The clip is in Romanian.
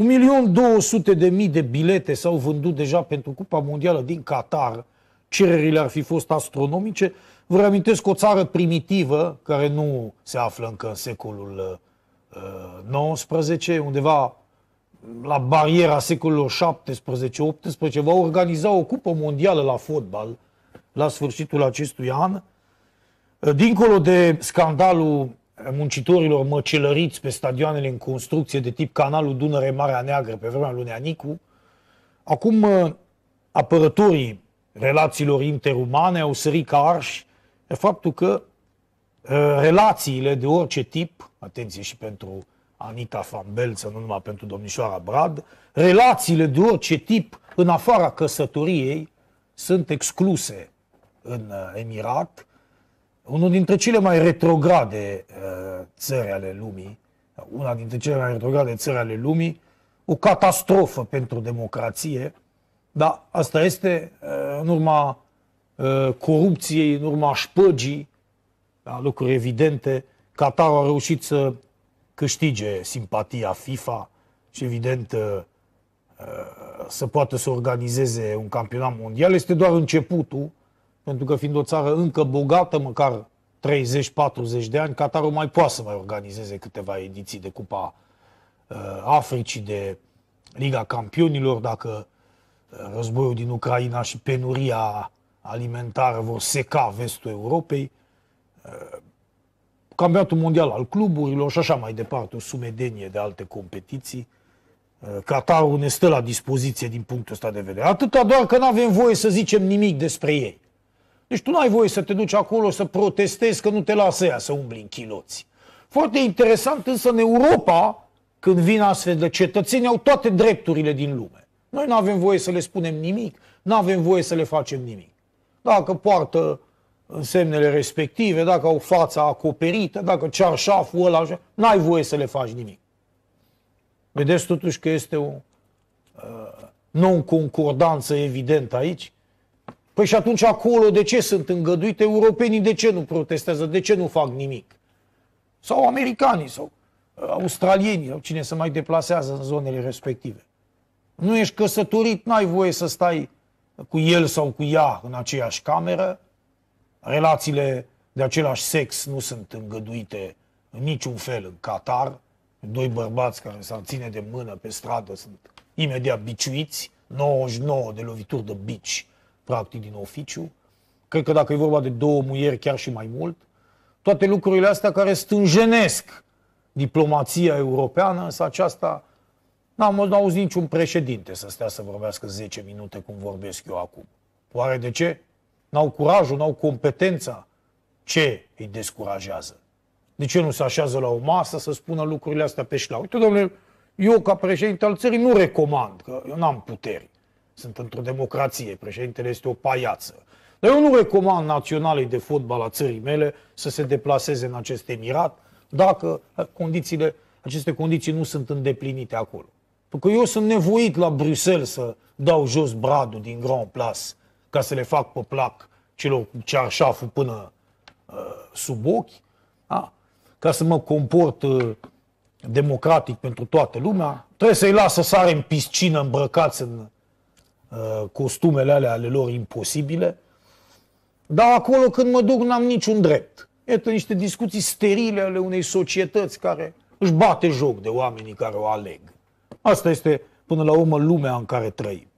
1.200.000 de bilete s-au vândut deja pentru Cupa Mondială din Qatar. Cererile ar fi fost astronomice. Vă reamintesc o țară primitivă, care nu se află încă în secolul uh, 19, undeva la bariera secolului 17-18, va organiza o cupă mondială la fotbal la sfârșitul acestui an. Dincolo de scandalul muncitorilor măcelăriți pe stadioanele în construcție de tip canalul Dunăre-Marea Neagră pe vremea lui Neanicu, acum apărătorii relațiilor interumane au sărit ca arși de faptul că ă, relațiile de orice tip, atenție și pentru Anita Belță, nu numai pentru domnișoara Brad, relațiile de orice tip în afara căsătoriei sunt excluse în ă, Emirat unul dintre cele mai retrograde uh, țări ale lumii, una dintre cele mai retrograde țări ale lumii, o catastrofă pentru democrație, dar asta este uh, în urma uh, corupției, în urma șpăgii, da, lucruri evidente. Qatar a reușit să câștige simpatia FIFA și, evident, uh, uh să poată să organizeze un campionat mondial. Este doar începutul pentru că fiind o țară încă bogată, măcar 30-40 de ani, Qatarul mai poate să mai organizeze câteva ediții de Cupa uh, Africii, de Liga Campionilor, dacă uh, războiul din Ucraina și penuria alimentară vor seca vestul Europei, uh, campionatul mondial al cluburilor și așa mai departe, o sumedenie de alte competiții. Uh, Qatarul ne stă la dispoziție din punctul ăsta de vedere. Atâta doar că nu avem voie să zicem nimic despre ei. Deci tu nu ai voie să te duci acolo să protestezi că nu te lasă ea să umbli în chiloți. Foarte interesant însă în Europa, când vin astfel de cetățeni, au toate drepturile din lume. Noi nu avem voie să le spunem nimic, nu avem voie să le facem nimic. Dacă poartă semnele respective, dacă au fața acoperită, dacă cearșaful ăla, n-ai voie să le faci nimic. Vedeți totuși că este o uh, non-concordanță evidentă aici? Păi și atunci acolo de ce sunt îngăduite? Europenii de ce nu protestează? De ce nu fac nimic? Sau americanii sau uh, australienii sau cine se mai deplasează în zonele respective. Nu ești căsătorit, n-ai voie să stai cu el sau cu ea în aceeași cameră. Relațiile de același sex nu sunt îngăduite în niciun fel în Qatar. Doi bărbați care s-ar ține de mână pe stradă sunt imediat biciuiți, 99 de lovituri de bici practic, din oficiu. Cred că dacă e vorba de două muieri, chiar și mai mult. Toate lucrurile astea care stânjenesc diplomația europeană, însă aceasta n-am auzit niciun președinte să stea să vorbească 10 minute cum vorbesc eu acum. Oare de ce? N-au curajul, n-au competența. Ce îi descurajează? De ce nu se așează la o masă să spună lucrurile astea pe șlau? Uite, domnule, eu ca președinte al țării nu recomand, că eu n-am puteri. Sunt într-o democrație, președintele este o paiață. Dar eu nu recomand naționalei de fotbal a țării mele să se deplaseze în acest emirat dacă condițiile, aceste condiții nu sunt îndeplinite acolo. Pentru că eu sunt nevoit la Bruxelles să dau jos bradul din Grand Place ca să le fac pe plac celor cu cearșaful până uh, sub ochi, a, da? ca să mă comport uh, democratic pentru toată lumea. Trebuie să-i las să sară în piscină îmbrăcați în Uh, costumele alea ale lor imposibile, dar acolo când mă duc n-am niciun drept. Iată niște discuții sterile ale unei societăți care își bate joc de oamenii care o aleg. Asta este până la urmă lumea în care trăim.